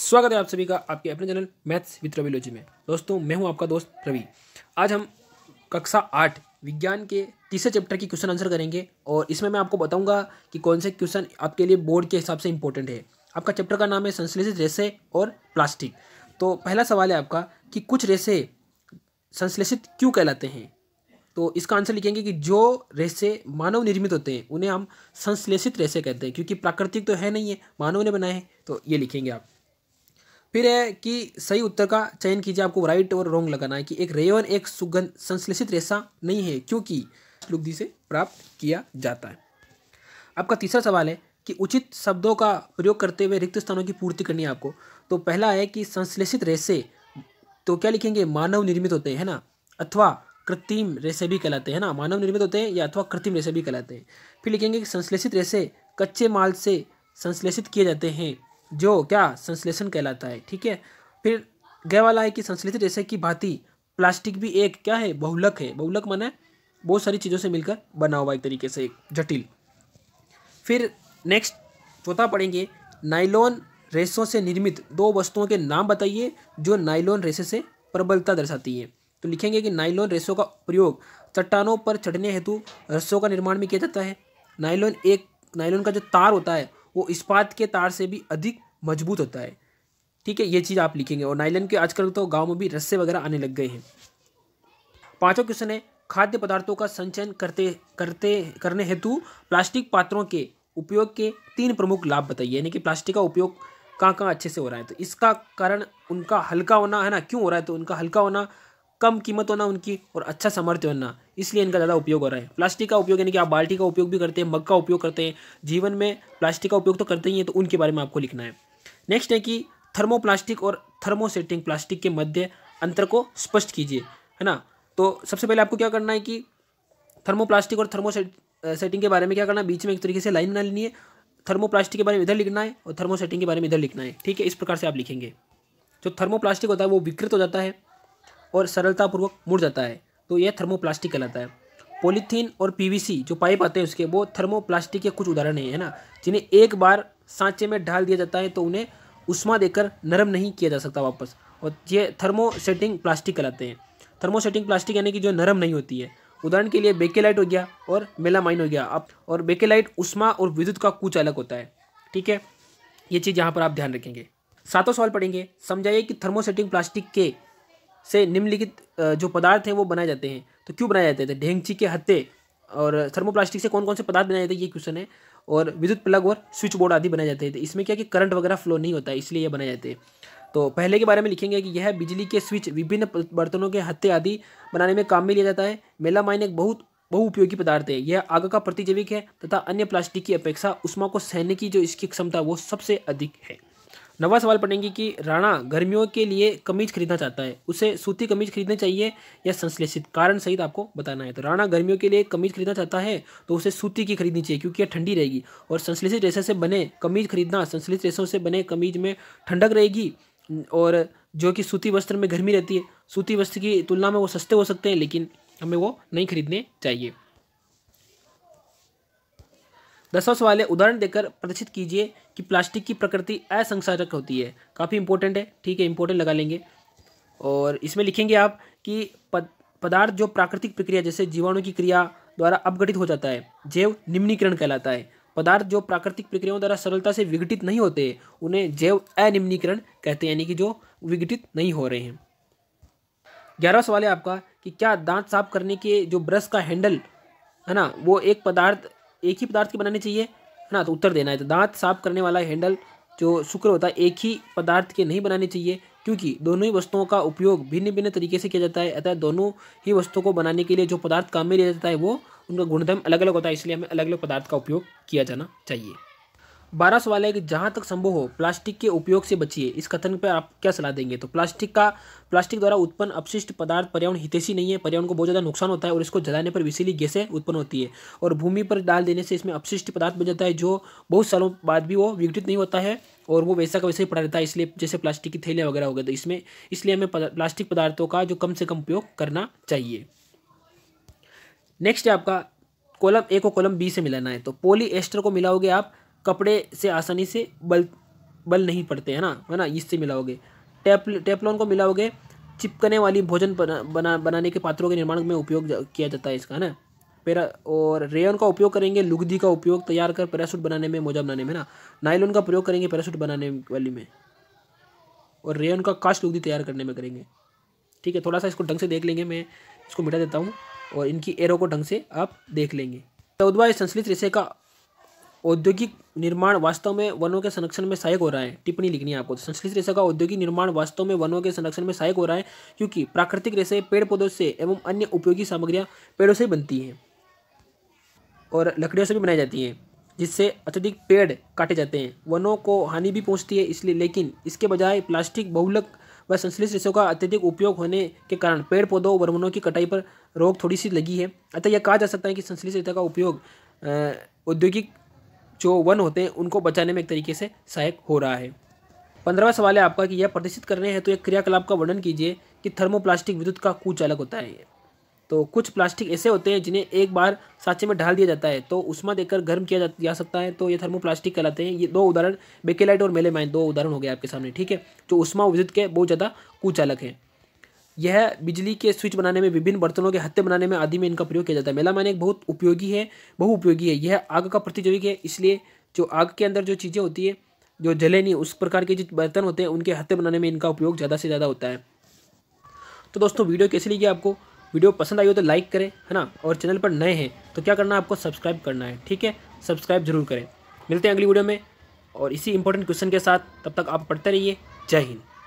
स्वागत है आप सभी का आपके अपने चैनल मैथ्स विथ रविलोजी में दोस्तों मैं हूं आपका दोस्त रवि आज हम कक्षा आठ विज्ञान के तीसरे चैप्टर की क्वेश्चन आंसर करेंगे और इसमें मैं आपको बताऊंगा कि कौन से क्वेश्चन आपके लिए बोर्ड के हिसाब से इंपॉर्टेंट है आपका चैप्टर का नाम है संश्लेषित रेसे और प्लास्टिक तो पहला सवाल है आपका कि कुछ रेसे संश्लेषित क्यों कहलाते हैं तो इसका आंसर लिखेंगे कि जो रेसे मानव निर्मित होते हैं उन्हें हम संश्लेषित रेसे कहते हैं क्योंकि प्राकृतिक तो है नहीं है मानव ने बनाए हैं तो ये लिखेंगे आप फिर है कि सही उत्तर का चयन कीजिए आपको राइट और रॉन्ग लगाना है कि एक रेवन एक सुगंध संश्लेषित रेशा नहीं है क्योंकि लुग्धि से प्राप्त किया जाता है आपका तीसरा सवाल है कि उचित शब्दों का प्रयोग करते हुए रिक्त स्थानों की पूर्ति करनी है आपको तो पहला है कि संश्लेषित रेसे तो क्या लिखेंगे मानव निर्मित होते हैं ना अथवा कृत्रिम रेसे भी कहलाते हैं ना मानव निर्मित होते हैं या अथवा कृत्रिम रेसे भी कहलाते हैं फिर लिखेंगे कि संश्लेषित रेसे कच्चे माल से संश्लेषित किए जाते हैं जो क्या संश्लेषण कहलाता है ठीक है फिर गह वाला है कि संश्लेषित जैसे की भांति प्लास्टिक भी एक क्या है बहुलक है बहुलक माने बहुत सारी चीज़ों से मिलकर बना हुआ एक तरीके से एक जटिल फिर नेक्स्ट चौथा पढ़ेंगे नाइलॉन रेसों से निर्मित दो वस्तुओं के नाम बताइए जो नाइलॉन रेसे से प्रबलता दर्शाती है तो लिखेंगे कि नाइलॉन रेसों का प्रयोग चट्टानों पर चढ़ने हेतु रस्सों का निर्माण में किया जाता है नाइलॉन एक नाइलॉन का जो तार होता है वो इस्पात के तार से भी अधिक मजबूत होता है ठीक है ये चीज़ आप लिखेंगे और नाइलन के आजकल तो गाँव में भी रस्से वगैरह आने लग गए हैं पाँचों क्वेश्चन है खाद्य पदार्थों का संचयन करते करते करने हेतु प्लास्टिक पात्रों के उपयोग के तीन प्रमुख लाभ बताइए यानी कि प्लास्टिक का उपयोग कहाँ कहाँ अच्छे से हो रहा है तो इसका कारण उनका हल्का होना है ना क्यों हो रहा है तो उनका हल्का होना कम कीमत होना उनकी और अच्छा सामर्थ्य होना इसलिए इनका ज़्यादा उपयोग हो रहा है प्लास्टिक का उपयोग यानी कि आप बाल्टी का उपयोग भी करते हैं मग का उपयोग करते हैं जीवन में प्लास्टिक का उपयोग तो करते ही हैं तो उनके बारे में आपको लिखना है नेक्स्ट है कि थर्मोप्लास्टिक और थर्मोसेटिंग प्लास्टिक के मध्य अंतर को स्पष्ट कीजिए है ना तो सबसे पहले आपको क्या करना है कि थर्मोप्लास्टिक और थर्मोसेट सेटिंग के बारे में क्या करना है बीच में एक तरीके से लाइन बना लेनी है थर्मोप्लास्टिक के बारे में इधर लिखना है और थर्मोसेटिंग के बारे में इधर लिखना है ठीक है इस प्रकार से आप लिखेंगे जो थर्मोप्लास्टिक होता है वो विकृत हो जाता है और सरलतापूर्वक मुड़ जाता है तो यह थर्मोप्लास्टिक कहलाता है पॉलीथीन और पीवीसी जो पाइप आते हैं उसके वो थर्मोप्लास्टिक के कुछ उदाहरण हैं है ना जिन्हें एक बार सांचे में ढाल दिया जाता है तो उन्हें उष्मा देकर नरम नहीं किया जा सकता वापस और ये थर्मोसेटिंग प्लास्टिक कहलाते हैं थर्मोसेटिंग प्लास्टिक यानी कि जो नरम नहीं होती है उदाहरण के लिए बेकेलाइट हो गया और मेलामाइन हो गया अब और बेकेलाइट उष्मा और विद्युत का कुछ अलग होता है ठीक है ये चीज़ यहाँ पर आप ध्यान रखेंगे सातों सवाल पढ़ेंगे समझाइए कि थर्मोसेटिंग प्लास्टिक के से निम्नलिखित जो पदार्थ हैं वो बनाए जाते हैं तो क्यों बनाए जाते थे ढेंगची के हत्ते और थर्मोप्लास्टिक से कौन कौन से पदार्थ बनाए जाते हैं ये क्वेश्चन है और विद्युत प्लग और स्विच बोर्ड आदि बनाए जाते थे तो इसमें क्या कि करंट वगैरह फ्लो नहीं होता है इसलिए ये बनाए जाते हैं तो पहले के बारे में लिखेंगे कि यह बिजली के स्विच विभिन्न बर्तनों के हत्ते आदि बनाने में काम में लिया जाता है मेलामाइन एक बहुत बहु उपयोगी पदार्थ है यह आग का प्रतिजैविक है तथा अन्य प्लास्टिक की अपेक्षा उष्मा को सहने की जो इसकी क्षमता वो सबसे अधिक है नवा सवाल पढ़ेंगे कि राणा गर्मियों के लिए कमीज खरीदना चाहता है उसे सूती कमीज खरीदनी चाहिए या संश्लेषित कारण सहित आपको बताना है तो राणा गर्मियों के लिए कमीज खरीदना चाहता है तो उसे सूती की खरीदनी चाहिए क्योंकि यह ठंडी रहेगी और संश्लेषित रेशे से बने कमीज खरीदना संश्लेषित रेशों से बने कमीज में ठंडक रहेगी और जो कि सूती वस्त्र में गर्मी रहती है सूती वस्त्र की तुलना में वो सस्ते हो सकते हैं लेकिन हमें वो नहीं खरीदने चाहिए दसवा सवाल है उदाहरण देकर प्रदर्शित कीजिए कि प्लास्टिक की प्रकृति असंसारक होती है काफ़ी इंपॉर्टेंट है ठीक है इंपॉर्टेंट लगा लेंगे और इसमें लिखेंगे आप कि पदार्थ जो प्राकृतिक प्रक्रिया जैसे जीवाणु की क्रिया द्वारा अपघटित हो जाता है जैव निम्नीकरण कहलाता है पदार्थ जो प्राकृतिक प्रक्रियाओं द्वारा सरलता से विघटित नहीं होते उन्हें जैव अनिम्नीकरण कहते हैं यानी कि जो विघटित नहीं हो रहे हैं ग्यारहवा सवाल है आपका कि क्या दांत साफ करने के जो ब्रश का हैंडल है ना वो एक पदार्थ एक ही पदार्थ की बनानी चाहिए है ना तो उत्तर देना है तो दांत साफ करने वाला हैंडल जो शुक्र होता है एक ही पदार्थ के नहीं बनाने चाहिए क्योंकि दोनों ही वस्तुओं का उपयोग भिन्न भिन्न तरीके से किया जाता है अतः दोनों ही वस्तुओं को बनाने के लिए जो पदार्थ काम में लिया जाता है वो उनका गुणधर्म अलग अलग होता है इसलिए हमें अलग अलग पदार्थ का उपयोग किया जाना चाहिए बारह सवाल है कि जहाँ तक संभव हो प्लास्टिक के उपयोग से बचिए इस कथन पर आप क्या सलाह देंगे तो प्लास्टिक का प्लास्टिक द्वारा उत्पन्न अपशिष्ट पदार्थ पर्यावरण हितेशी नहीं है पर्यावरण को बहुत ज़्यादा नुकसान होता है और इसको जलाने पर विशीली गैसें उत्पन्न होती है और भूमि पर डाल देने से इसमें अपशिष्ट पदार्थ बन जाता है जो बहुत सालों बाद भी वो विघटित नहीं होता है और वो वैसा का वैसा ही पड़ा रहता है इसलिए जैसे प्लास्टिक की थैलियाँ वगैरह हो गए तो इसमें इसलिए हमें प्लास्टिक पदार्थों का जो कम से कम उपयोग करना चाहिए नेक्स्ट है आपका कॉलम ए को कॉलम बी से मिलाना है तो पोली एस्टर को मिलाओगे आप कपड़े से आसानी से बल बल नहीं पड़ते है ना है ना इससे मिलाओगे टेप टेपलॉन को मिलाओगे चिपकने वाली भोजन बना, बनाने के पात्रों के निर्माण में उपयोग किया जाता है इसका है ना पैरा और रेयन का उपयोग करेंगे लुगदी का उपयोग तैयार कर पैरासूट बनाने में मोजा बनाने में ना नाइलोन का प्रयोग करेंगे पैरासूट बनाने वाली में और रेयन का कास्ट लुगदी तैयार करने में करेंगे ठीक है थोड़ा सा इसको ढंग से देख लेंगे मैं इसको मिटा देता हूँ और इनकी एरो को ढंग से आप देख लेंगे चौदवा संश्लित रेशे का औद्योगिक निर्माण वास्तव में वनों के संरक्षण में सहायक हो रहा है टिप्पणी लिखनी है आपको संश्लिष्ट रेशा का औद्योगिक निर्माण वास्तव में वनों के संरक्षण में सहायक हो रहा है क्योंकि प्राकृतिक रेशे पेड़ पौधों से एवं अन्य उपयोगी सामग्रियाँ पेड़ों से बनती हैं और लकड़ियों से भी बनाई जाती हैं जिससे अत्यधिक पेड़ काटे जाते हैं वनों को हानि भी पहुंचती है इसलिए लेकिन इसके बजाय प्लास्टिक बहुलक व संश्लिष्ट रेशों का अत्यधिक उपयोग होने के कारण पेड़ पौधों व वनों की कटाई पर रोक थोड़ी सी लगी है अतः यह कहा जा सकता है कि संश्लिष्ट रेशा का उपयोग औद्योगिक जो वन होते हैं उनको बचाने में एक तरीके से सहायक हो रहा है पंद्रहवा सवाल है आपका कि यह प्रदर्शित करने हैं तो एक क्रियाकलाप का वर्णन कीजिए कि थर्मोप्लास्टिक विद्युत का कुचालक होता है तो कुछ प्लास्टिक ऐसे होते हैं जिन्हें एक बार सांचे में ढाल दिया जाता है तो उष्मा देकर गर्म किया जा, जा सकता है तो ये थर्मोप्लास्टिक कहलाते हैं ये दो उदाहरण बेकेलाइट और मेलेमाइन दो उदाहरण हो गए आपके सामने ठीक है जो उष्मा विद्युत के बहुत ज़्यादा कुचालक हैं यह बिजली के स्विच बनाने में विभिन्न बर्तनों के हत्ते बनाने में आदि में इनका प्रयोग किया जाता है मेलामाइन एक बहुत उपयोगी है बहु उपयोगी है यह आग का प्रतिजैविक है इसलिए जो आग के अंदर जो चीज़ें होती है जो जले नहीं उस प्रकार के जो बर्तन होते हैं उनके हत्ते बनाने में इनका उपयोग ज़्यादा से ज़्यादा होता है तो दोस्तों वीडियो कैसे लगी आपको वीडियो पसंद आई हो तो लाइक करें है ना और चैनल पर नए हैं तो क्या करना है आपको सब्सक्राइब करना है ठीक है सब्सक्राइब जरूर करें मिलते हैं अगली वीडियो में और इसी इंपॉर्टेंट क्वेश्चन के साथ तब तक आप पढ़ते रहिए जय हिंद